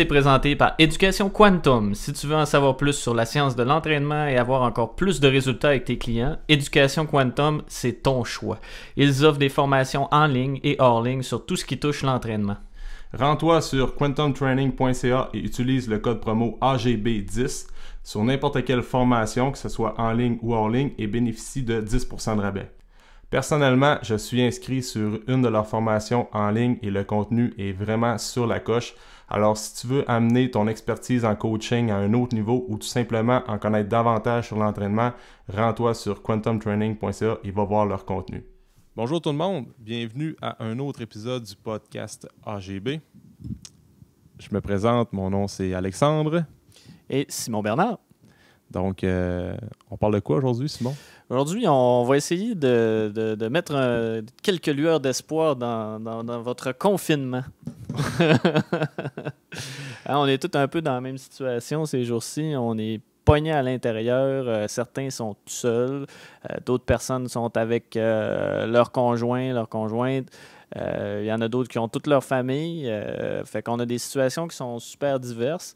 est présenté par Éducation Quantum. Si tu veux en savoir plus sur la science de l'entraînement et avoir encore plus de résultats avec tes clients, Éducation Quantum, c'est ton choix. Ils offrent des formations en ligne et hors ligne sur tout ce qui touche l'entraînement. Rends-toi sur quantumtraining.ca et utilise le code promo AGB10 sur n'importe quelle formation, que ce soit en ligne ou hors ligne, et bénéficie de 10% de rabais. Personnellement, je suis inscrit sur une de leurs formations en ligne et le contenu est vraiment sur la coche. Alors, si tu veux amener ton expertise en coaching à un autre niveau ou tout simplement en connaître davantage sur l'entraînement, rends-toi sur quantumtraining.ca et va voir leur contenu. Bonjour tout le monde, bienvenue à un autre épisode du podcast AGB. Je me présente, mon nom c'est Alexandre. Et Simon Bernard. Donc, euh, on parle de quoi aujourd'hui, Simon? Aujourd'hui, on va essayer de, mettre quelques lueurs d'espoir dans, votre confinement. Hein, on est tous un peu dans la même situation ces jours-ci. On est pognés à l'intérieur. Euh, certains sont tout seuls. Euh, d'autres personnes sont avec leurs conjoints, leurs conjointes. Euh, il y en a d'autres qui ont toute leur famille. Euh, fait qu'on a des situations qui sont super diverses.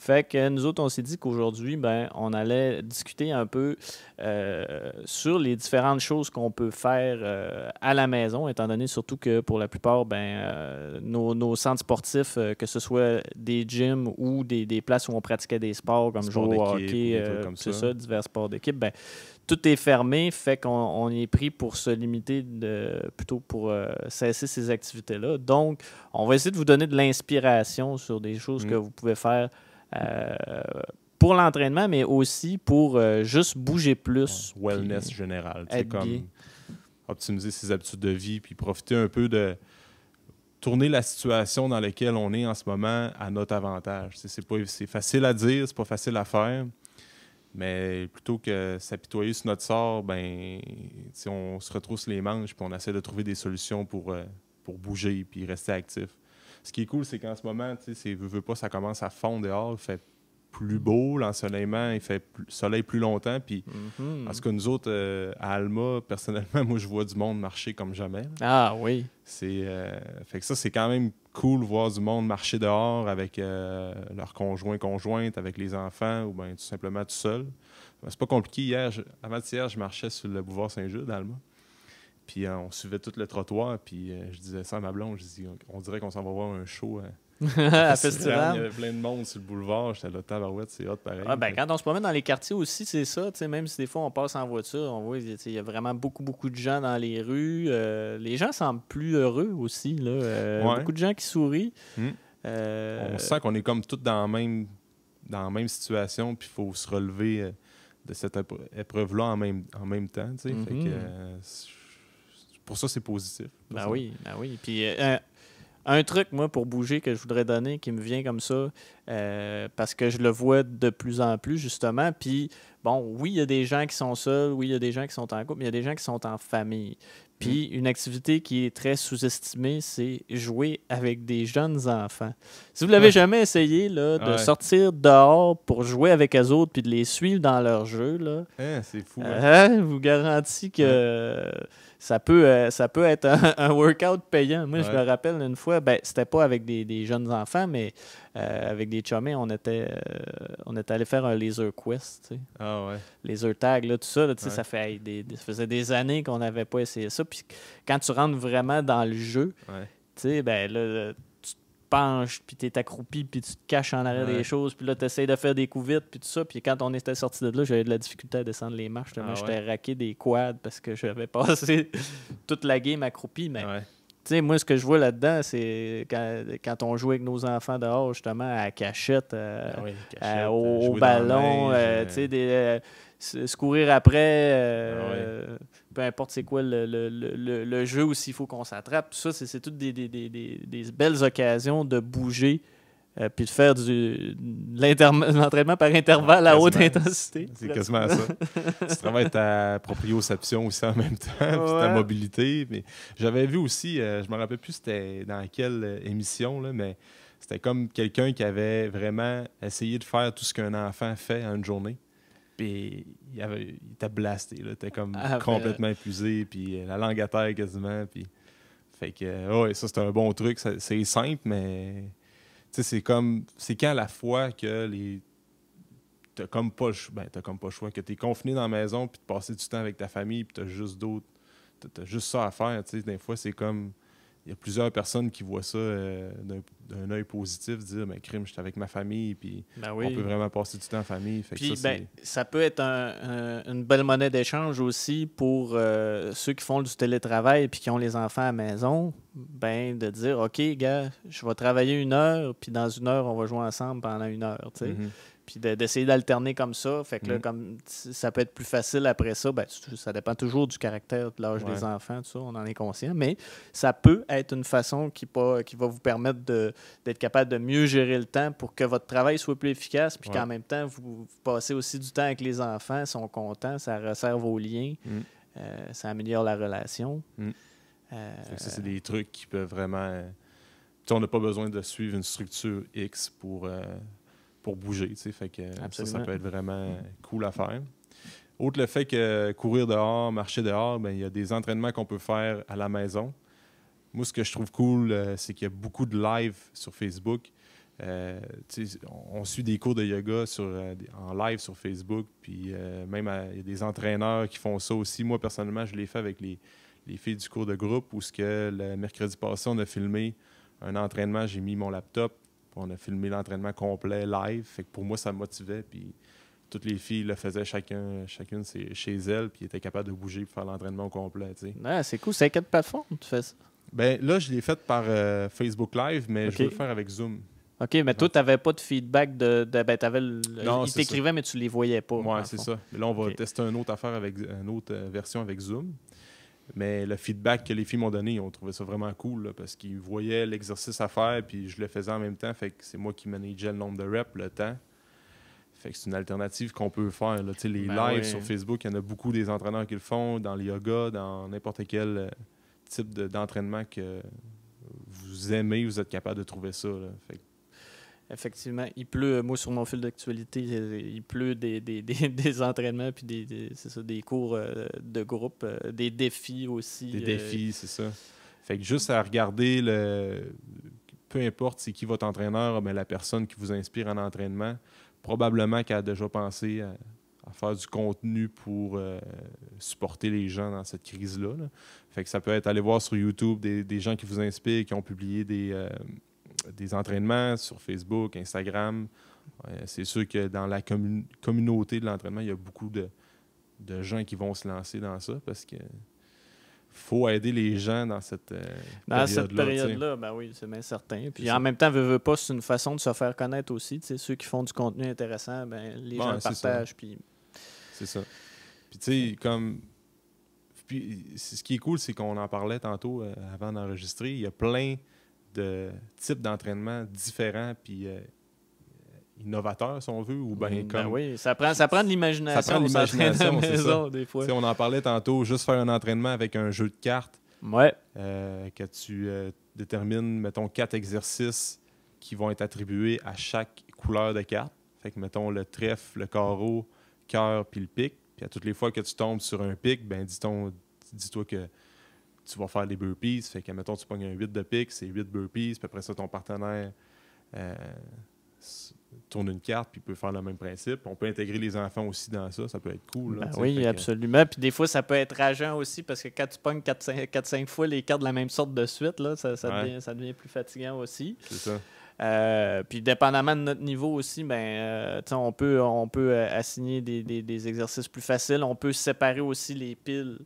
Fait que nous autres, on s'est dit qu'aujourd'hui, ben, on allait discuter un peu euh, sur les différentes choses qu'on peut faire à la maison, étant donné surtout que pour la plupart, ben, nos, centres sportifs, que ce soit des gyms ou des, places où on pratiquait des sports comme jouer au hockey, comme ça. divers sports d'équipe, ben, tout est fermé, fait qu'on est pris pour se limiter, plutôt pour euh, cesser ces activités-là. Donc, on va essayer de vous donner de l'inspiration sur des choses mm. que vous pouvez faire euh, pour l'entraînement, mais aussi pour euh, juste bouger plus. wellness général. C'est comme optimiser ses habitudes de vie, puis profiter un peu de tourner la situation dans laquelle on est en ce moment à notre avantage. c'est facile à dire, c'est pas facile à faire. Mais plutôt que s'apitoyer sur notre sort, ben, on se retrousse les manches puis on essaie de trouver des solutions pour, euh, pour bouger et rester actif. Ce qui est cool, c'est qu'en ce moment, vous veux, pas, ça commence à fondre dehors, il fait plus beau, l'ensoleillement, il fait soleil plus longtemps. Puis, mm-hmm. parce que nous autres, euh, à Alma, personnellement, moi, je vois du monde marcher comme jamais. Ah oui. C'est, euh, fait que ça, c'est quand même cool voir du monde marcher dehors avec euh, leurs conjoints, conjointes, avec les enfants ou bien tout simplement tout seul. Ben, c'est pas compliqué. Hier, avant hier, je marchais sur le boulevard Saint-Jude, Alma. Puis euh, on suivait tout le trottoir. Puis euh, je disais ça à ma blonde. Je on dirait qu'on s'en va voir un show à festival. Il y avait plein de monde sur le boulevard. J'étais là, tabarouette, c'est pareil. Ah, ben, quand on se promène dans les quartiers aussi, c'est ça. Même si des fois on passe en voiture, on voit il y a vraiment beaucoup, beaucoup de gens dans les rues. Euh, les gens semblent plus heureux aussi. Là. Euh, beaucoup de gens qui sourient. Hmm. Euh, on sent qu'on est comme tous dans la même, dans la même situation, puis il faut se relever de cette épreuve-là en même, en même temps. Mm-hmm. pour ça, c'est positif. Ben oui, ben oui. Puis un truc, moi, pour bouger que je voudrais donner, qui me vient comme ça, euh, parce que je le vois de plus en plus, justement. Puis, bon, oui, il y a des gens qui sont seuls, oui, il y a des gens qui sont en couple, mais il y a des gens qui sont en famille. Puis, mm. une activité qui est très sous-estimée, c'est jouer avec des jeunes enfants. Si vous l'avez jamais essayé, là, de sortir dehors pour jouer avec eux autres, puis de les suivre dans leur jeu, là. Hein, c'est fou. Hein. Hein, vous garantis que ça peut, euh, ça peut être un, workout payant. Moi, je me rappelle une fois, ben, c'était pas avec des, jeunes enfants, mais euh, avec des chummies, on était, euh, on allé faire un laser quest. Tu sais. Ah Laser tag, tout ça, ça, fait, des, faisait des années qu'on n'avait pas essayé ça. Puis quand tu rentres vraiment dans le jeu, tu sais, ben là, penches, puis t'es accroupi, puis tu te caches en arrière des choses, puis là, tu t'essayes de faire des coups vite, puis tout ça. Puis quand on était sorti de là, j'avais de la difficulté à descendre les marches. Ah J'étais raqué des quads parce que j'avais passé toute la game accroupi, mais... Tu sais, moi, ce que je vois là-dedans, c'est quand, on joue avec nos enfants dehors, justement, à cachette, euh, ah au, euh, ballon, euh, tu sais, se courir après. Ah peu importe c'est quoi le, jeu ou s'il faut qu'on s'attrape. Ça, c'est toutes des, belles occasions de bouger euh, puis de faire de l'entraînement par intervalle à haute intensité. C'est quasiment ça. tu travailles ta proprioception aussi en même temps, ta mobilité. Mais j'avais vu aussi, je euh, je me rappelle plus c'était dans quelle euh, émission, là, mais c'était comme quelqu'un qui avait vraiment essayé de faire tout ce qu'un enfant fait en une journée. Puis il avait, t'a blasté, là. T'es comme ah, ben, complètement épuisé, puis la langue à terre quasiment. Puis... Fait que, ouais, ça, c'est un bon truc. C'est simple, mais. c'est comme. C'est quand la fois que les. T'as comme pas ben, comme pas le choix, que t'es confiné dans la maison, puis de passer du temps avec ta famille, puis t'as juste d'autres. juste ça à faire, tu Des fois, c'est comme il y a plusieurs personnes qui voient ça euh, d'un œil positif, dire mais ben, crime, j'étais avec ma famille, puis ben on peut vraiment passer du temps en famille. puis, ben, ça, peut être une belle monnaie d'échange aussi pour euh, ceux qui font du télétravail puis qui ont les enfants à la maison, ben de dire ok gars, je vais travailler une heure, puis dans une heure on va jouer ensemble pendant une heure, mm-hmm puis d'essayer d'alterner comme ça. Fait que mm. comme ça peut être plus facile après ça, ben, ça dépend toujours du caractère, de l'âge des enfants, tout ça, on en est conscient, mais ça peut être une façon qui, pas, qui va vous permettre d'être capable de mieux gérer le temps pour que votre travail soit plus efficace, puis qu'en même temps, vous, passez aussi du temps avec les enfants, ils sont contents, ça resserre vos liens, mm. euh, ça améliore la relation. Mm. Euh, ça, c'est des trucs qui peuvent vraiment... Euh, tu on n'a pas besoin de suivre une structure X pour pour bouger. Fait que ça, peut être vraiment cool à faire. Autre le fait que courir dehors, marcher dehors, ben, il y a des entraînements qu'on peut faire à la maison. Moi, ce que je trouve cool, euh, c'est qu'il y a beaucoup de live sur Facebook. Euh, on, suit des cours de yoga sur, euh, en live sur Facebook, puis même il y a des entraîneurs qui font ça aussi. Moi, personnellement, je l'ai fait avec les, les, filles du cours de groupe où ce que le mercredi passé, on a filmé un entraînement, j'ai mis mon laptop, on a filmé l'entraînement complet live. Fait que pour moi, ça motivait. Puis toutes les filles le faisaient chacun, chacune chez elles, puis étaient capables de bouger pour faire l'entraînement complet. Ah, c'est cool. C'est quelle plateforme tu fais ça? Ben, là, je l'ai fait par euh, Facebook Live, mais je veux le faire avec Zoom. OK, mais toi, tu n'avais pas de feedback de. ben, avais ils t'écrivaient, mais tu les voyais pas. Oui, c'est ça. Mais là, on va tester une autre affaire avec une autre euh, version avec Zoom. Mais le feedback que les filles m'ont donné, ils ont trouvé ça vraiment cool parce qu'ils voyaient l'exercice à faire puis je le faisais en même temps. Fait que c'est moi qui manageais le nombre de reps, le temps. Fait que c'est une alternative qu'on peut faire. Là. Les ben lives sur Facebook, il y en a beaucoup des entraîneurs qui le font, dans le yoga, dans n'importe quel euh, type d'entraînement que vous aimez, vous êtes capable de trouver ça. Effectivement, il pleut, euh, moi sur mon fil d'actualité, euh, il pleut des, entraînements puis des, des cours euh, de groupe, des défis aussi. Des défis, c'est ça. Fait que juste à regarder le peu importe c'est qui votre entraîneur, mais la personne qui vous inspire en entraînement, probablement qu'elle a déjà pensé à, faire du contenu pour supporter les gens dans cette crise-là. Fait que ça peut être aller voir sur YouTube des, gens qui vous inspirent, qui ont publié des, des entraînements sur Facebook, Instagram. Euh, c'est sûr que dans la communauté de l'entraînement, il y a beaucoup de, de, gens qui vont se lancer dans ça parce que faut aider les gens dans cette euh, période-là. Ben oui, c'est bien certain. Puis en même temps, veut, pas, c'est une façon de se faire connaître aussi. ceux qui font du contenu intéressant, ben, les gens partagent. Puis... C'est ça. Puis tu sais, comme... Puis ce qui est cool, c'est qu'on en parlait tantôt euh, avant d'enregistrer. Il y a plein de types d'entraînement différents puis euh, innovateurs, si on veut, ou bien mm, ben comme... oui, ça prend, ça prend de l'imagination. Ça c'est ça. Des fois. on en parlait tantôt, juste faire un entraînement avec un jeu de cartes. Ouais. Euh, que tu euh, détermines, mettons, quatre exercices qui vont être attribués à chaque couleur de carte. Fait que, mettons, le trèfle, le carreau, cœur, puis le pic. Puis à toutes les fois que tu tombes sur un pic, ben dis-toi que tu vas faire des burpees. Fait que, mettons, tu pognes un 8 de pique, c'est 8 burpees, puis après ça, ton partenaire euh, tourne une carte, puis peut faire le même principe. On peut intégrer les enfants aussi dans ça, ça peut être cool. Ben oui, absolument. Puis des fois, ça peut être rageant aussi, parce que quand tu pognes 4-5 fois les cartes de la même sorte de suite, là, ça, devient, plus fatigant aussi. C'est ça. Euh, puis dépendamment de notre niveau aussi, ben, euh, on peut, on peut assigner des, exercices plus faciles. On peut séparer aussi les piles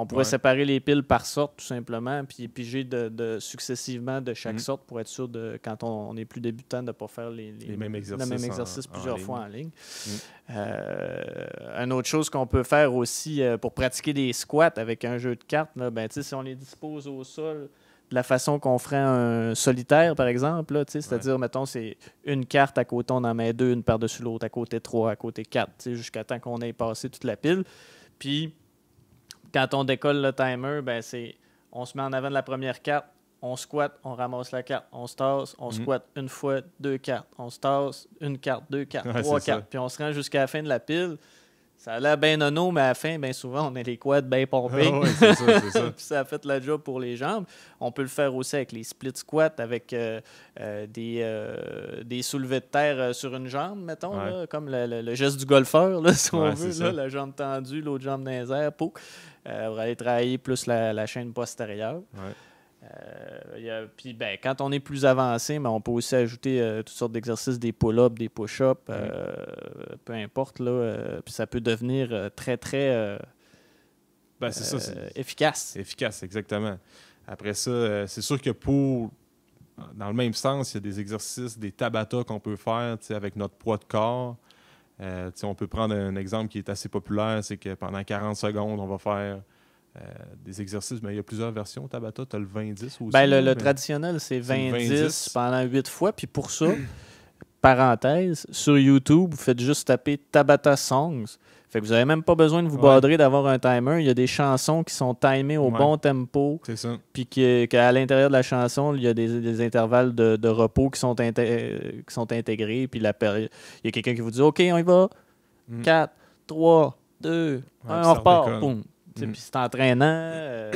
on pourrait séparer les piles par sorte, tout simplement, puis piger de, successivement de chaque mm-hmm. sorte pour être sûr, de quand on, est plus débutant, de ne pas faire les, mêmes exercices, le même exercice plusieurs fois en ligne. Mm. Euh, une autre chose qu'on peut faire aussi euh, pour pratiquer des squats avec un jeu de cartes, là, ben, si on les dispose au sol, de la façon qu'on ferait un solitaire, par exemple. C'est-à-dire, mettons, c'est une carte à côté, on en met deux, une par-dessus l'autre, à côté trois, à côté quatre, jusqu'à temps qu'on ait passé toute la pile. Puis, quand on décolle le timer, ben, c'est on se met en avant de la première carte, on squatte, on ramasse la carte, on se tasse, on mhm. squatte une fois deux cartes, on se tasse une carte, deux cartes, trois cartes, puis on se rend jusqu'à la fin de la pile. Ça a l'air bien nono, mais à la fin, bien souvent, on a les quads bien pompés. Ah c'est ça, Puis ça a fait la job pour les jambes. On peut le faire aussi avec les split squats, avec euh, euh, des, euh, des soulevés de terre sur une jambe, mettons, comme le, geste du golfeur, si on veut. Là, la jambe tendue, l'autre jambe dans pour aller travailler plus la, chaîne postérieure. Euh, puis ben, quand on est plus avancé, on peut aussi ajouter euh, toutes sortes d'exercices, des pull-ups, des push-ups, euh, peu importe. Là, ça peut devenir très, très ben, efficace. Efficace, exactement. Après ça, c'est sûr que pour, dans le même sens, il y a des exercices, des tabata qu'on peut faire avec notre poids de corps. on peut prendre un exemple qui est assez populaire, c'est que pendant 40 secondes, on va faire euh, des exercices, mais il y a plusieurs versions. Tabata, tu as le 20-10 aussi. Ben, le, traditionnel, c'est 20-10 pendant 8 fois. Puis pour ça, parenthèse, sur YouTube, vous faites juste taper Tabata Songs. Fait que vous n'avez même pas besoin de vous badrer d'avoir un timer. Il y a des chansons qui sont timées au bon tempo. C'est ça. Puis qu'à l'intérieur de la chanson, il y a des, intervalles de, repos qui sont, euh, qui sont intégrés. Puis la Il y a quelqu'un qui vous dit OK, on y va. 4, 3, 2, 1, on repart. Boum. Mm. Puis c'est entraînant. Euh,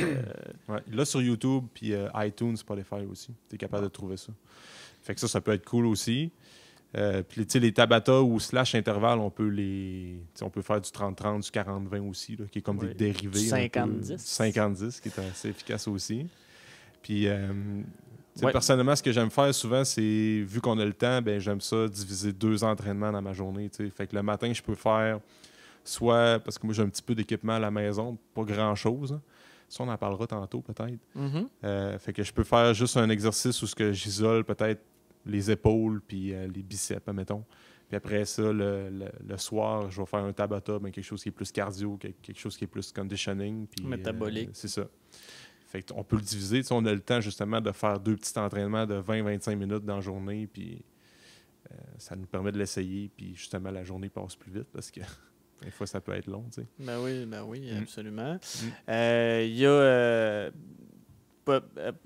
là, sur YouTube, puis euh, iTunes, Spotify aussi. Tu es capable de trouver ça. Fait que ça, ça peut être cool aussi. Euh, puis les Tabata ou slash intervalle, on peut les. On peut faire du 30-30, du 40-20 aussi, qui est comme des dérivés. 50-10. 50-10, qui est assez efficace aussi. Puis Personnellement, ce que j'aime faire souvent, c'est vu qu'on a le temps, ben j'aime ça diviser deux entraînements dans ma journée. Fait que le matin, je peux faire soit parce que moi j'ai un petit peu d'équipement à la maison, pas grand-chose. Hein. Ça, on en parlera tantôt peut-être. Mm-hmm. Euh, fait que je peux faire juste un exercice où ce que j'isole peut-être les épaules puis euh, les biceps, admettons. Puis après ça, le, soir, je vais faire un tabata, mais ben, quelque chose qui est plus cardio, quelque chose qui est plus conditioning. Puis, euh, Métabolique. c'est ça. Fait qu'on on peut le diviser. on a le temps justement de faire deux petits entraînements de 20-25 minutes dans la journée. Puis ça nous permet de l'essayer. Puis justement, la journée passe plus vite parce que des fois, ça peut être long, ben oui, ben oui, mm. absolument. Mm. Euh, il y a. Euh, euh,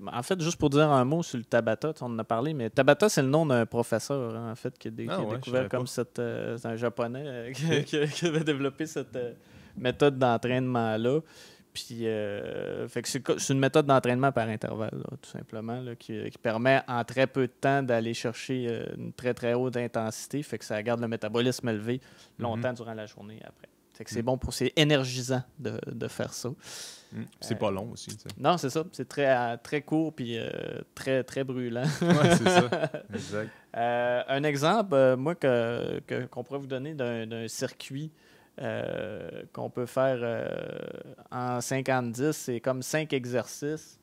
en fait, juste pour dire un mot sur le Tabata, on en a parlé, mais Tabata, c'est le nom d'un professeur, hein, en fait, qui, a ah découvert comme un japonais qui, avait développé cette méthode d'entraînement-là. Puis, euh, fait que c'est une méthode d'entraînement par intervalle, tout simplement, qui, permet en très peu de temps d'aller chercher euh, une très très haute intensité, fait que ça garde le métabolisme élevé mm-hmm. longtemps durant la journée après. que c'est mm. bon pour, c'est énergisant de, faire ça. Mm. C'est euh, pas long aussi. Non, c'est ça. C'est très, très court puis très très brûlant. c'est ça. Exact. un exemple, moi, qu'on que, pourrait vous donner d'un circuit euh, qu'on peut faire euh, en 50-10. C'est comme 5 exercices.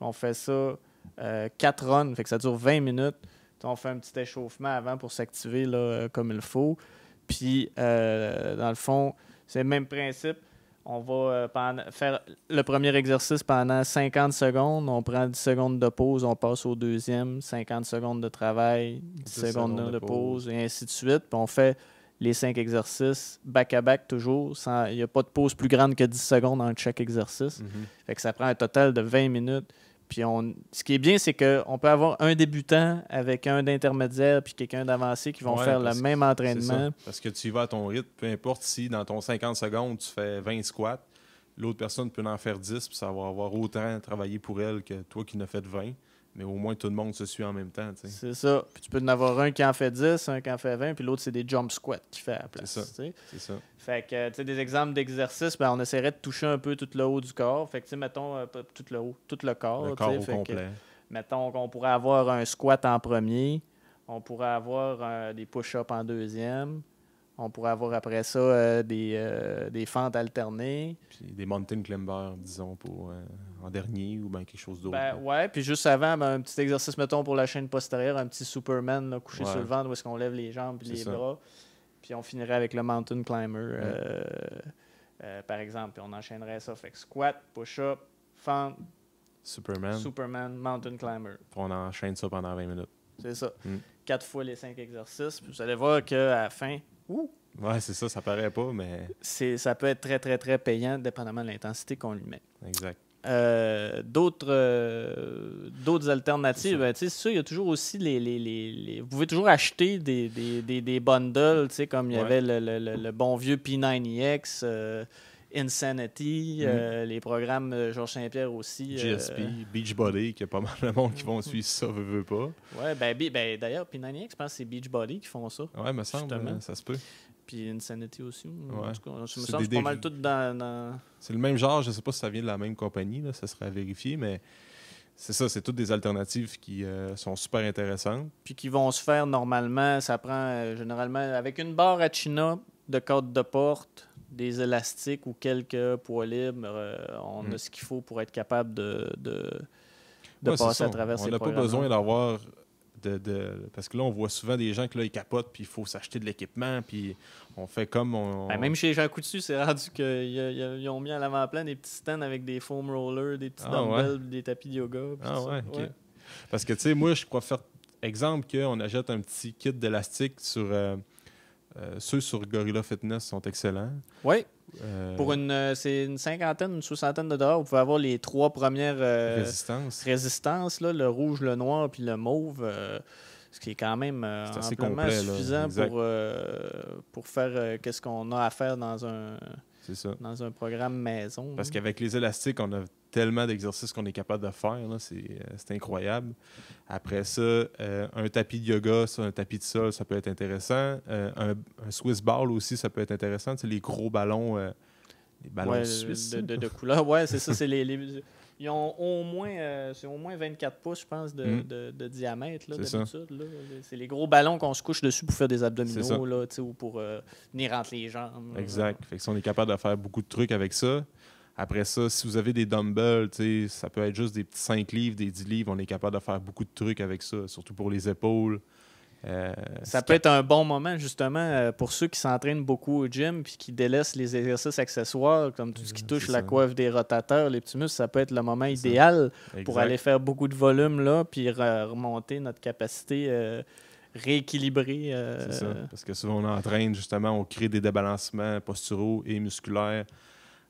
On fait ça 4 euh, runs, fait que ça dure 20 minutes. On fait un petit échauffement avant pour s'activer comme il faut. Puis, dans le fond, c'est le même principe. On va faire le premier exercice pendant 50 secondes. On prend 10 secondes de pause, on passe au deuxième, 50 secondes de travail, 10, secondes, de, pause. et ainsi de suite. on fait les cinq exercices back-à-back toujours. Il n'y a pas de pause plus grande que 10 secondes entre chaque exercice. Mhm. que ça prend un total de 20 minutes. Puis on, ce qui est bien, c'est qu'on peut avoir un débutant avec un d'intermédiaire puis quelqu'un d'avancé qui vont faire le même entraînement. Parce que tu y vas à ton rythme, peu importe si dans ton 50 secondes, tu fais 20 squats, l'autre personne peut en faire 10 puis ça va avoir autant travailler pour elle que toi qui ne fait 20 mais au moins tout le monde se suit en même temps. C'est ça. Puis tu peux en avoir un qui en fait 10, un qui en fait 20, puis l'autre, c'est des jump squats qu'il fait à la place. C'est ça. Fait que, tu sais, des exemples d'exercices, ben, on essaierait de toucher un peu tout le haut du corps. Fait que, tu sais, mettons, euh, tout le haut, tout le corps. Le corps fait Que, mettons qu'on pourrait avoir un squat en premier, on pourrait avoir euh, des push-ups en deuxième, on pourrait avoir après ça euh, des, euh, des, fentes alternées. Puis des mountain climbers, disons, pour, euh, en dernier ou ben quelque chose d'autre. Ben, ouais, puis juste avant, ben, un petit exercice, mettons, pour la chaîne postérieure, un petit Superman couché sur le ventre où est-ce qu'on lève les jambes puis les bras. Puis on finirait avec le mountain climber, par exemple. Puis on enchaînerait ça. Fait squat, push-up, fente. Superman. Superman, mountain climber. on enchaîne ça pendant 20 minutes. C'est ça. Mm. Quatre fois les cinq exercices. Puis vous allez voir qu'à la fin, Ouais, c'est ça, ça paraît pas, mais. C'est, ça peut être très, très, très payant, dépendamment de l'intensité qu'on lui met. Exact. Euh, d'autres, euh, d'autres alternatives, c'est ben, sûr, il y a toujours aussi les, les, les, Vous pouvez toujours acheter des, des, des, des bundles, comme il y avait le, bon vieux p 9 ex euh, Insanity, mm-hmm. euh, les programmes euh, Georges Saint-Pierre aussi. Euh, GSP, Beachbody, qu'il y a pas mal de monde qui vont mm-hmm. suivre ça, veut, veut pas. Ouais, ben, ben d'ailleurs, puis je pense que c'est Beachbody qui font ça. Ouais, me semble, hein, ça se peut. Puis Insanity aussi. En tout cas, je me sens pas mal tout dans. C'est le même genre, je sais pas si ça vient de la même compagnie, là, ça sera vérifier, mais. C'est ça, c'est toutes des alternatives qui sont super intéressantes. Puis qui vont se faire normalement, ça prend généralement avec une barre à China de code de porte, des élastiques ou quelques poids libres, euh, on a hmm. ce qu'il faut pour être capable de, passer à travers on ces On n'a pas besoin d'avoir. De, parce que là, on voit souvent des gens qui là, ils capotent, puis il faut s'acheter de l'équipement, puis on fait comme on. Ben, même chez Jean Coutu, c'est rendu qu'ils ont mis à l'avant-plan des petits stands avec des foam rollers, des petits ah, dumbbells, des tapis de yoga. Ah, ouais, Parce que, tu sais, moi, je crois faire exemple qu'on achète un petit kit d'élastique sur. Euh, euh, ceux sur Gorilla Fitness sont excellents. Oui. Euh, pour une, euh, c'est une cinquantaine, une soixantaine de dollars, vous pouvez avoir les trois premières résistances. là, le rouge, le noir puis le mauve, ce qui est quand même suffisant pour, pour faire qu'est-ce qu'on a à faire dans un dans un programme maison. Parce qu'avec les élastiques, on a tellement d'exercices qu'on est capable de faire. Euh, c'est incroyable. Après ça, euh, un tapis de yoga un tapis de sol, ça peut être intéressant. Euh, un, Swiss ball aussi, ça peut être intéressant. les gros ballons, les ballons De, couleur, ouais, c'est ça. C'est les, ils ont au moins, euh, au moins 24 pouces, je pense, de, mm. de, diamètre. d'habitude, C'est les gros ballons qu'on se couche dessus pour faire des abdominaux ou pour euh, venir les jambes. Exact. on est capable de faire beaucoup de trucs avec ça, après ça, si vous avez des dumbbells, ça peut être juste des petits 5 livres, des 10 livres, on est capable de faire beaucoup de trucs avec ça, surtout pour les épaules. Euh, ça peut être un bon moment justement euh, pour ceux qui s'entraînent beaucoup au gym puis qui délaissent les exercices accessoires comme tout ce qui euh, touche la coiffe des rotateurs, les petits muscles, ça peut être le moment idéal pour aller faire beaucoup de volume là puis remonter notre capacité rééquilibrée. C'est ça, parce que souvent on entraîne justement, on crée des débalancements posturaux et musculaires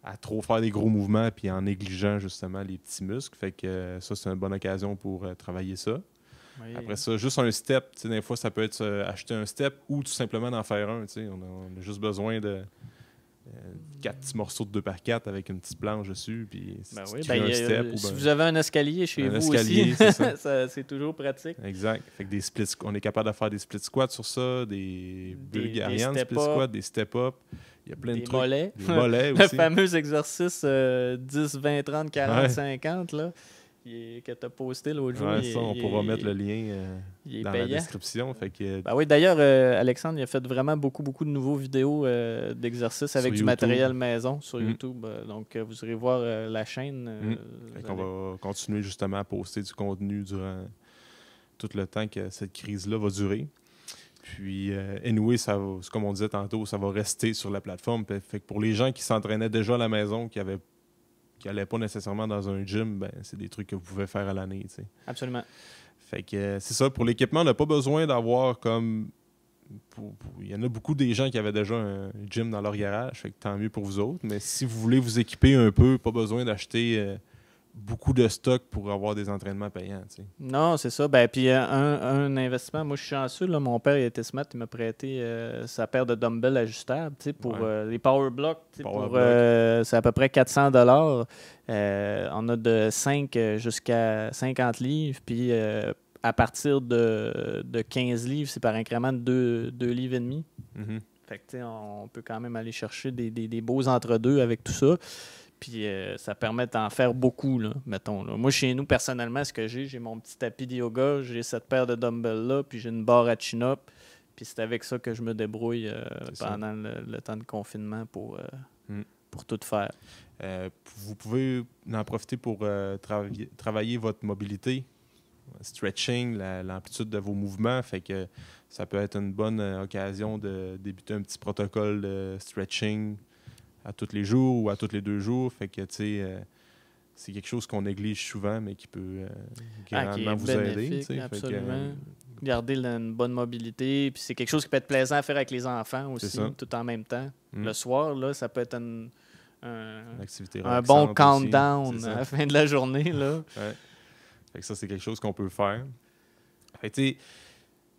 à trop faire des gros mouvements puis en négligeant justement les petits muscles. Fait que ça, c'est une bonne occasion pour travailler ça. Après ça, juste un step, des fois, ça peut être euh, acheter un step ou tout simplement d'en faire un. On a, on a, juste besoin de euh, quatre petits morceaux de 2 par 4 avec une petite planche dessus. Puis ben si, ben, un step, si ben vous avez un escalier chez vous aussi, c'est toujours pratique. Exact. Fait des on est capable de faire des split squats sur ça, des, des des split squats, des step-up. Il y a plein de trucs. Mollets. Des mollets aussi. Le fameux exercice 10, 20, 30, 40, 50. Là que tu as posté l'autre jour. on pourra mettre le lien euh, dans la description. Ben oui, d'ailleurs, euh, Alexandre, il a fait vraiment beaucoup, beaucoup de nouveaux vidéos euh, d'exercices avec du matériel maison sur mm. YouTube. Donc, vous irez voir la chaîne. Et mm. On va continuer justement à poster du contenu durant tout le temps que cette crise-là va durer. Puis, anyway, ça comme on disait tantôt, ça va rester sur la plateforme. Fait que pour les gens qui s'entraînaient déjà à la maison, qui n'avaient qui n'allaient pas nécessairement dans un gym, ben, c'est des trucs que vous pouvez faire à l'année. Absolument. Fait que euh, c'est ça, pour l'équipement, on n'a pas besoin d'avoir comme. Il y en a beaucoup des gens qui avaient déjà un gym dans leur garage, fait que tant mieux pour vous autres. Mais si vous voulez vous équiper un peu, pas besoin d'acheter. Euh, beaucoup de stock pour avoir des entraînements payants. Non, c'est ça. Ben, puis euh, un, investissement, moi je suis chanceux. mon père il était smart, il m'a prêté euh, sa paire de dumbbells ajustables pour euh, les power blocks. Power c'est à peu près 400 dollars. on a de 5 jusqu'à 50 livres. Puis à partir de, 15 livres, c'est par incrément de 2, livres et demi. Mm-hmm. Fait que, on peut quand même aller chercher des, des beaux entre-deux avec tout ça puis euh, ça permet d'en faire beaucoup, mettons. Moi, chez nous, personnellement, ce que j'ai, j'ai mon petit tapis de yoga, j'ai cette paire de dumbbells-là, puis j'ai une barre à chin-up, puis c'est avec ça que je me débrouille euh, pendant le, temps de confinement pour, euh, hmm. pour tout faire. vous pouvez en profiter pour travailler votre mobilité, stretching, l'amplitude de vos mouvements, fait que ça peut être une bonne occasion de débuter un petit protocole de stretching, à tous les jours ou à tous les deux jours. Fait que, tu sais, euh, c'est quelque chose qu'on néglige souvent, mais qui peut euh, ah, vous aider. Euh, absolument. Garder une bonne mobilité. c'est quelque chose qui peut être plaisant à faire avec les enfants aussi, tout en même temps. Mm. Le soir, là, ça peut être un, bon countdown à la fin de la journée. Là. ça, c'est quelque chose qu'on peut faire. Fait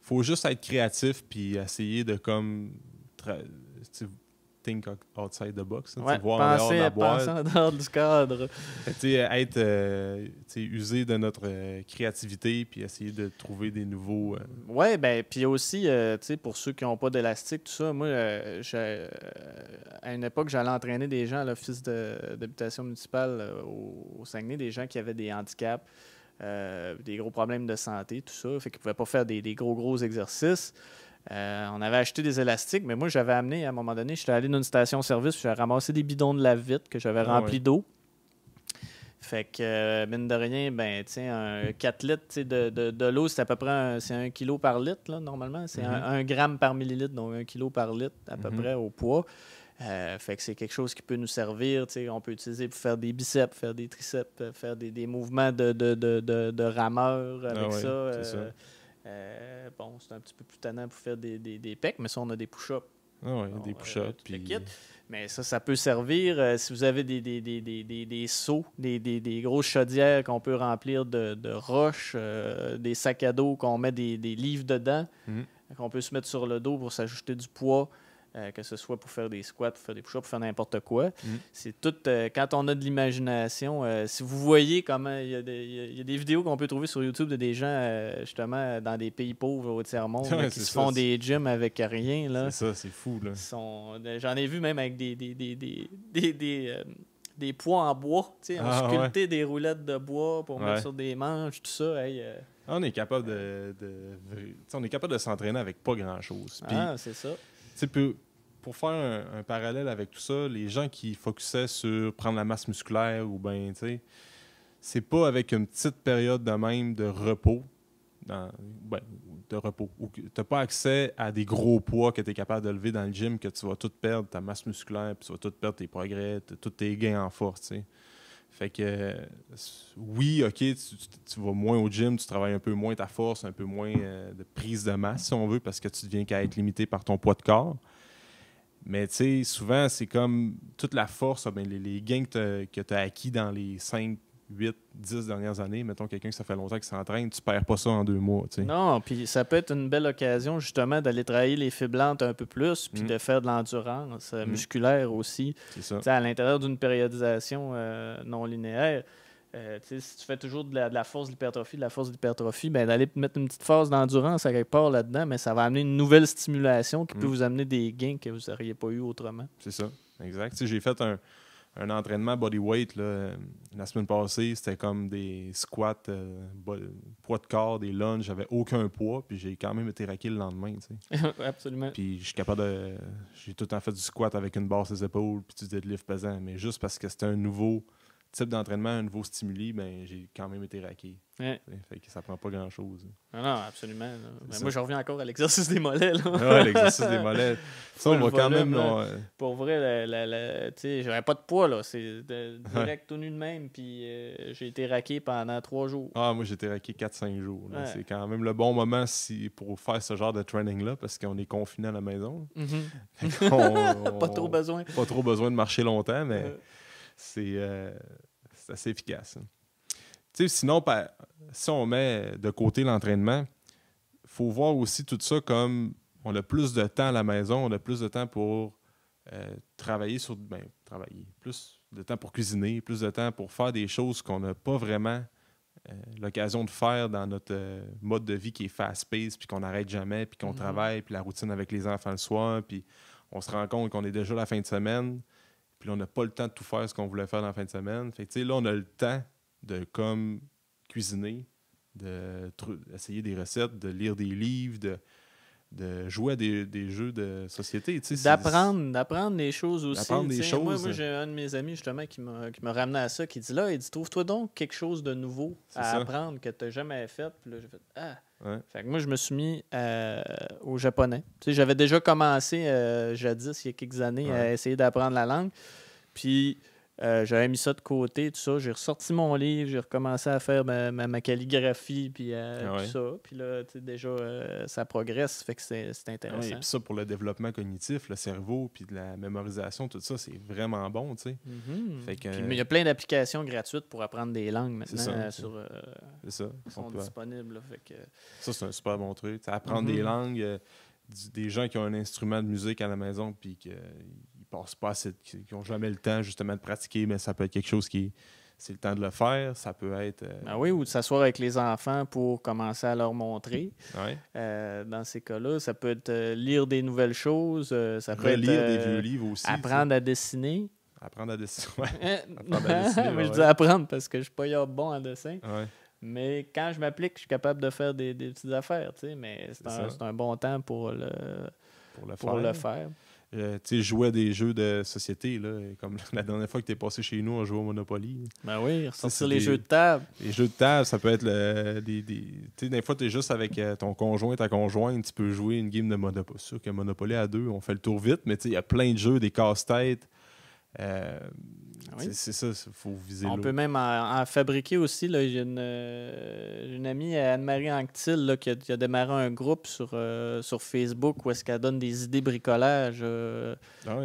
faut juste être créatif puis essayer de comme think outside the box. voir penser, en dehors, de dehors du cadre. être euh, usé de notre euh, créativité puis essayer de trouver des nouveaux. Euh, ouais Oui, ben puis aussi, sais pour ceux qui n'ont pas d'élastique, tout ça, moi, à une époque, j'allais entraîner des gens à l'office d'habitation municipale au, Saguenay, des gens qui avaient des handicaps. des gros problèmes de santé, tout ça. Fait qu'ils ne pouvaient pas faire des, des, gros, gros exercices. Euh, on avait acheté des élastiques, mais moi, j'avais amené, à un moment donné, j'étais allé dans une station-service, j'ai ramassé des bidons de lave vite que j'avais ah remplis d'eau. Fait que, euh, mine de rien, ben, un 4 litres de, l'eau, c'est à peu près un, un kilo par litre, normalement. C'est 1 mm-hmm. un, gramme par millilitre, donc un kilo par litre, à peu mm-hmm. près, au poids. Euh, fait que c'est quelque chose qui peut nous servir. On peut utiliser pour faire des biceps, faire des triceps, faire des, mouvements de, rameur avec ah ça. Euh, bon, c'est un petit peu plus tannant pour faire des, des, pecs, mais ça, on a des push-ups. Ah oui, des euh, push-ups. Mais ça, ça peut servir euh, si vous avez des, des, des, des, seaux, des, grosses chaudières qu'on peut remplir de, roches, des sacs à dos qu'on met des, livres dedans, hmm. qu'on peut se mettre sur le dos pour s'ajouter du poids. Euh, que ce soit pour faire des squats, pour faire des push-ups, pour faire n'importe quoi. Mm. C'est tout. Euh, quand on a de l'imagination, euh, si vous voyez comment. Il y, a des vidéos qu'on peut trouver sur YouTube de des gens, justement, dans des pays pauvres au tiers-monde, qui se font des gyms avec rien. Là. C'est ça, c'est fou. j'en ai vu même avec des. des, des, des, des, des poids en bois, tu sais, on ah, sculptait des roulettes de bois pour mettre sur des manches, tout ça. on est capable de, on est capable de s'entraîner avec pas grand chose. ah, c'est ça. Pour, faire un, parallèle avec tout ça, les gens qui focusaient sur prendre la masse musculaire ou bien, tu sais, c'est pas avec une petite période de même de repos, tu ben, n'as pas accès à des gros poids que tu es capable de lever dans le gym, que tu vas tout perdre ta masse musculaire, puis tu vas tout perdre tes progrès, tous tes gains en force, fait que oui, OK, tu, vas moins au gym, tu travailles un peu moins ta force, un peu moins euh, de prise de masse, si on veut, parce que tu deviens qu'à être limité par ton poids de corps. Mais tu sais, souvent, c'est comme toute la force, ah ben, les, gains que tu as, acquis dans les cinq, 8, 10 dernières années, mettons quelqu'un que ça fait longtemps qu'il s'entraîne, tu perds pas ça en deux mois. Non, puis ça peut être une belle occasion justement d'aller travailler les fiblantes un peu plus, puis mm. de faire de l'endurance euh, mm. musculaire aussi. C'est Ça. À l'intérieur d'une périodisation euh, non linéaire, euh, si tu fais toujours de la, de force d'hypertrophie, de la force d'hypertrophie, ben, d'aller mettre une petite force d'endurance quelque part là-dedans, mais ça va amener une nouvelle stimulation qui peut mm. vous amener des gains que vous n'auriez pas eu autrement. C'est ça, exact. J'ai fait un, un entraînement bodyweight là, euh, la semaine passée, c'était comme des squats, euh, poids de corps, des lunges, j'avais aucun poids, puis j'ai quand même été raqué le lendemain. Absolument. Puis je suis capable de. J'ai tout le temps fait du squat avec une barre sur les épaules, puis tu de livres pesant, mais juste parce que c'était un nouveau type d'entraînement, un nouveau stimuli, ben, j'ai quand même été raqué. Ouais. Fait ça prend pas grand-chose. Non, ah non, absolument. Ben, moi, je reviens encore à l'exercice des mollets. Ah oui, l'exercice des mollets. quand même. Pour vrai, la, la, j'avais pas de poids. là. C'est direct tout nu de même. Puis euh, j'ai été raqué pendant trois jours. Ah, moi, j'ai été raqué quatre, cinq jours. C'est quand même le bon moment si, pour faire ce genre de training-là parce qu'on est confiné à la maison. Mm-hmm. pas trop besoin. Pas trop besoin de marcher longtemps, mais. Euh, c'est assez efficace. Hein. Sinon, si on met de côté l'entraînement, il faut voir aussi tout ça comme on a plus de temps à la maison, on a plus de temps pour euh, travailler sur. Ben, travailler, plus de temps pour cuisiner, plus de temps pour faire des choses qu'on n'a pas vraiment euh, l'occasion de faire dans notre mode de vie qui est fast-paced, puis qu'on n'arrête jamais, puis qu'on mm-hmm. travaille, puis la routine avec les enfants le soir, puis on se rend compte qu'on est déjà la fin de semaine. Puis on n'a pas le temps de tout faire ce qu'on voulait faire dans la fin de semaine. Fait là, on a le temps de comme cuisiner, d'essayer des recettes, de lire des livres, de, de jouer à des, jeux de société. D'apprendre, d'apprendre des choses aussi. Moi, j'ai un de mes amis justement qui m'a ramené à ça, qui dit là, il dit trouve-toi donc quelque chose de nouveau à apprendre que tu n'as jamais fait. Puis là, j'ai fait Ah! Fait que moi, je me suis mis euh, au japonais. J'avais déjà commencé euh, jadis, il y a quelques années, à essayer d'apprendre la langue. Puis euh, j'avais mis ça de côté, tout ça. J'ai ressorti mon livre, j'ai recommencé à faire ma, calligraphie, puis euh, ah tout ça. Puis là, déjà, euh, ça progresse, fait que c'est ah intéressant. puis ça, pour le développement cognitif, le cerveau, puis de la mémorisation, tout ça, c'est vraiment bon, tu sais. Mhm. il y a plein d'applications gratuites pour apprendre des langues maintenant. C'est ça. sont disponibles. Ça, c'est un super bon truc. apprendre des mhm. langues, des gens qui ont un instrument de musique à la maison, puis que passent pas qui n'ont jamais le temps justement de pratiquer, mais ça peut être quelque chose qui c'est le temps de le faire. Ça peut être. Euh, ah oui, ou de s'asseoir avec les enfants pour commencer à leur montrer. Euh, dans ces cas-là, ça peut être euh, lire des nouvelles choses. ça peut Relire être, des vieux livres aussi. Apprendre à dessiner. Apprendre à dessiner. Ouais. apprendre je dis apprendre parce que je ne suis pas bon en dessin. Mais quand je m'applique, je suis capable de faire des, petites affaires. Mais c'est un, bon temps pour le, le faire. Euh, tu jouais des jeux de société, là, comme la dernière fois que tu es passé chez nous, on jouait au Monopoly. Ben oui, ressortir les jeux de table. Les jeux de table, ça peut être des, des tu sais, des fois, tu es juste avec euh, ton conjoint, ta conjointe, tu peux jouer une game de Monopoly. sûr que Monopoly à deux, on fait le tour vite, mais il y a plein de jeux, des casse-têtes. Euh, ah c'est ça, il faut viser On peut même en, fabriquer aussi. J'ai une, euh, une, amie, euh, Anne-Marie Anctil, là, qui, a, démarré un groupe sur, sur Facebook où est-ce qu'elle donne des idées bricolage. Ah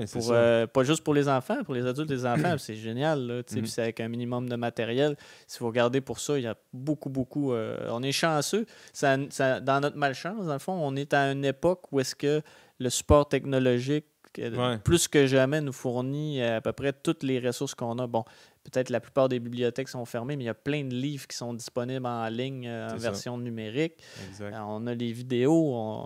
pas juste pour les enfants, pour les adultes les enfants. c'est génial. Mhm. C'est avec un minimum de matériel. Si vous regardez pour ça, il y a beaucoup, beaucoup. on est chanceux. Ça, ça, dans notre malchance, dans fond, on est à une époque où est-ce que le support technologique plus que jamais, nous fournit euh, à peu près toutes les ressources qu'on a. Bon, peut-être la plupart des bibliothèques sont fermées, mais il y a plein de livres qui sont disponibles en ligne euh, en version numérique. Euh, on a les vidéos.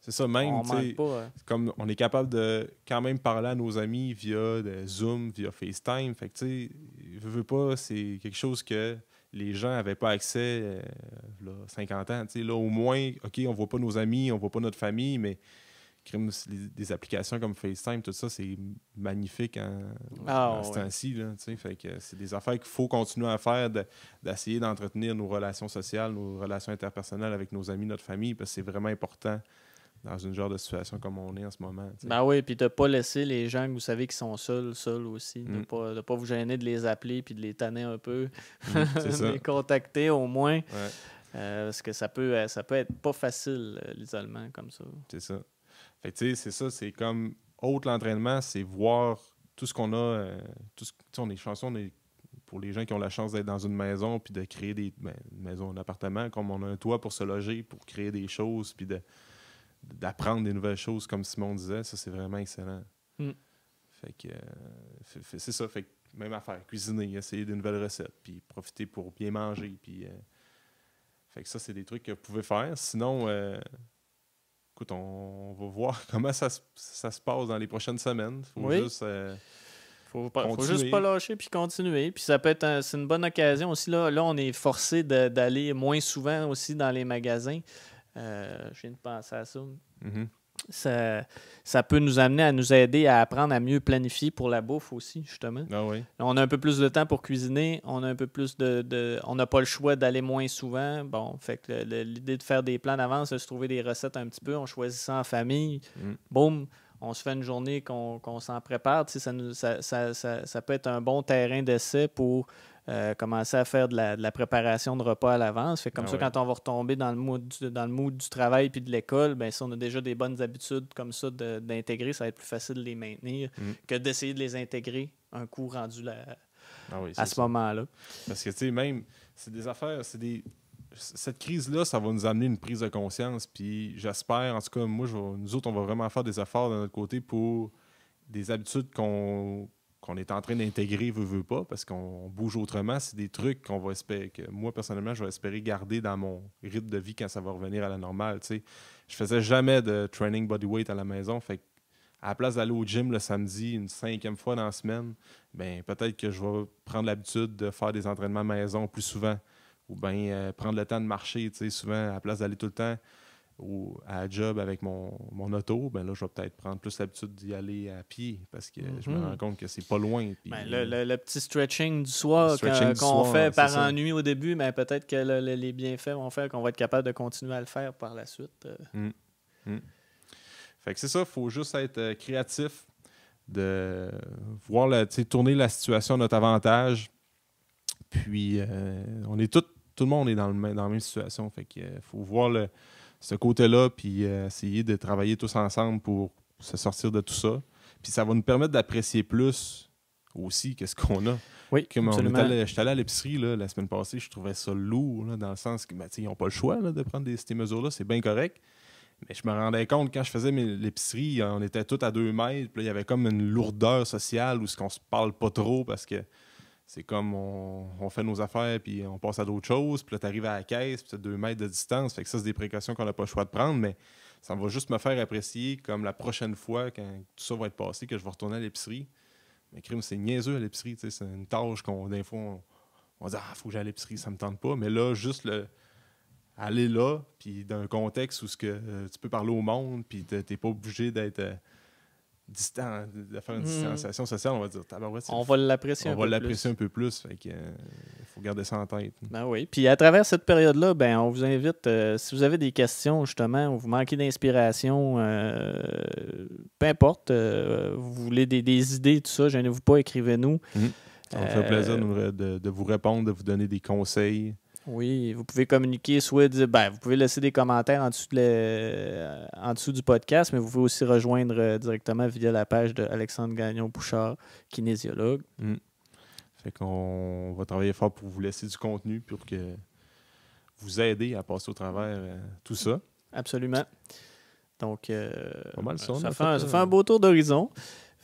c'est ça, même, on comme on est capable de quand même parler à nos amis via Zoom, via FaceTime. Fait que, tu sais, veux, pas, c'est quelque chose que les gens n'avaient pas accès 50 ans. Là, au moins, OK, on voit pas nos amis, on voit pas notre famille, mais des applications comme FaceTime, tout ça, c'est magnifique en, hein, ah, ce temps-ci. C'est des affaires qu'il faut continuer à faire, d'essayer d'entretenir nos relations sociales, nos relations interpersonnelles avec nos amis, notre famille, parce que c'est vraiment important dans une genre de situation comme on est en ce moment. Ben oui, puis de ne pas laisser les gens que vous savez qui sont seuls, seuls aussi. De ne mm. pas, vous gêner de les appeler puis de les tanner un peu. Mm, les contacter au moins. Euh, parce que ça peut, ça peut être pas facile, euh, l'isolement comme ça. C'est ça c'est ça, c'est comme autre l'entraînement, c'est voir tout ce qu'on a, euh, tout ce, on est chanceux, pour les gens qui ont la chance d'être dans une maison, puis de créer des maisons, ben, une un appartement, comme on a un toit pour se loger, pour créer des choses, puis d'apprendre des nouvelles choses, comme Simon disait, ça c'est vraiment excellent. Hmm. Fait que euh, c'est ça, fait que même affaire, cuisiner, essayer des nouvelles recettes, puis profiter pour bien manger, puis euh, fait que ça c'est des trucs que vous pouvez faire. Sinon, écoute, on va voir comment ça, se passe dans les prochaines semaines. Faut ne euh, faut, juste pas lâcher puis continuer. Puis ça peut être c'est une bonne occasion aussi. Là, là on est forcé d'aller moins souvent aussi dans les magasins. Euh, je viens de penser à ça. Mm-hmm ça, ça, peut nous amener à nous aider à apprendre à mieux planifier pour la bouffe aussi, justement. Ah on a un peu plus de temps pour cuisiner, on a un peu plus de. on n'a pas le choix d'aller moins souvent. Bon, fait que l'idée de faire des plans d'avance, de se trouver des recettes un petit peu, on choisit ça en famille, mm. boum, on se fait une journée qu'on s'en prépare. Ça, nous, ça, ça, ça, peut être un bon terrain d'essai pour euh, commencer à faire de la, préparation de repas à l'avance. Fait comme ah ça, quand on va retomber dans le mood du, dans le du travail puis de l'école, ben si on a déjà des bonnes habitudes comme ça d'intégrer, ça va être plus facile de les maintenir mm. que d'essayer de les intégrer un coup rendu ah à ce moment-là. Parce que tu sais, même c'est des affaires, c'est des cette crise-là, ça va nous amener une prise de conscience. Puis j'espère, en tout cas, moi, nous autres, on va vraiment faire des efforts de notre côté pour des habitudes qu'on qu'on est en train d'intégrer, veut, veut pas, parce qu'on bouge autrement. C'est des trucs qu'on va espérer, que moi, personnellement, je vais espérer garder dans mon rythme de vie quand ça va revenir à la normale. Je Je faisais jamais de training bodyweight à la maison. Fait à la place d'aller au gym le samedi une cinquième fois dans la semaine, ben, peut-être que je vais prendre l'habitude de faire des entraînements à maison plus souvent ou bien euh, prendre le temps de marcher. Souvent, à la place d'aller tout le temps ou à job avec mon, auto, ben là, je vais peut-être prendre plus l'habitude d'y aller à pied parce que je me mhm. rends compte que c'est pas loin. Ben, le, petit stretching du soir qu'on fait par ennui au début, mais peut-être que les bienfaits vont faire qu'on va être capable de continuer à le faire par la suite. Euh. Mm. Mm. Fait que c'est ça, il faut juste être euh, créatif, de voir la, tourner la situation à notre avantage. Puis euh, on est tout, tout le monde est dans, le, dans la même situation. Fait qu'il faut voir le, ce côté-là, puis euh, essayer de travailler tous ensemble pour se sortir de tout ça. Puis ça va nous permettre d'apprécier plus aussi qu'est-ce qu'on a. Oui, Je suis allé à l'épicerie la semaine passée, je trouvais ça lourd, dans le sens qu'ils ben, n'ont pas le choix de prendre des, ces mesures-là, c'est bien correct. Mais je me rendais compte quand je faisais l'épicerie, on était tous à deux mètres, puis il y avait comme une lourdeur sociale où ce qu'on se parle pas trop parce que c'est comme on, fait nos affaires, puis on passe à d'autres choses, puis là, tu arrives à la caisse, puis tu deux mètres de distance. Fait que ça, c'est des précautions qu'on n'a pas le choix de prendre, mais ça va juste me faire apprécier comme la prochaine fois, quand tout ça va être passé, que je vais retourner à l'épicerie. Mais crime, c'est niaiseux à l'épicerie. C'est une tâche qu'on, d'un fois, on, dit Ah, faut que j'aille à l'épicerie, ça me tente pas. Mais là, juste le, aller là, puis dans un contexte où ce que, euh, tu peux parler au monde, puis tu n'es pas obligé d'être. Euh, de faire une hmm. distanciation sociale, on va dire On va l'apprécier un peu plus. On va l'apprécier un peu plus. Fait euh, faut garder ça en tête. Ben oui. Puis à travers cette période-là, ben, on vous invite, euh, si vous avez des questions, justement, ou vous manquez d'inspiration, euh, peu importe, vous voulez des, idées, tout ça, gênez-vous pas, écrivez-nous. Mhm. Ça me fait plaisir de, vous répondre, de vous donner des conseils. Oui, vous pouvez communiquer, soit ben, vous pouvez laisser des commentaires en dessous, du podcast, mais vous pouvez aussi rejoindre euh, directement via la page d'Alexandre Gagnon-Bouchard, kinésiologue. Mm. Fait qu'on va travailler fort pour vous laisser du contenu, pour que vous aider à passer au travers euh, tout ça. Absolument. Donc, ça, fait un, beau tour d'horizon.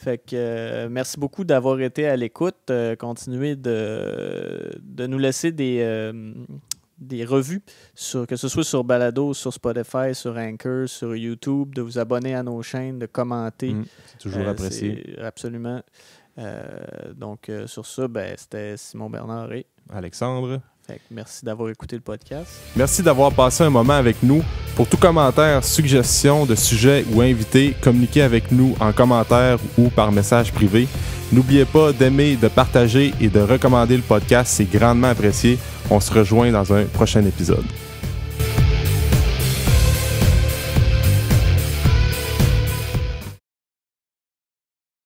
Fait que euh, merci beaucoup d'avoir été à l'écoute. Euh, continuez de, nous laisser euh, des, revues, sur, que ce soit sur Balado, sur Spotify, sur Anchor, sur YouTube, de vous abonner à nos chaînes, de commenter. Mm, c'est toujours apprécié. Absolument. donc, sur ça, ben, c'était Simon Bernard et Alexandre merci d'avoir écouté le podcast. Merci d'avoir passé un moment avec nous. Pour tout commentaire, suggestion de sujet ou invité, communiquez avec nous en commentaire ou par message privé. N'oubliez pas d'aimer, de partager et de recommander le podcast, c'est grandement apprécié. On se rejoint dans un prochain épisode.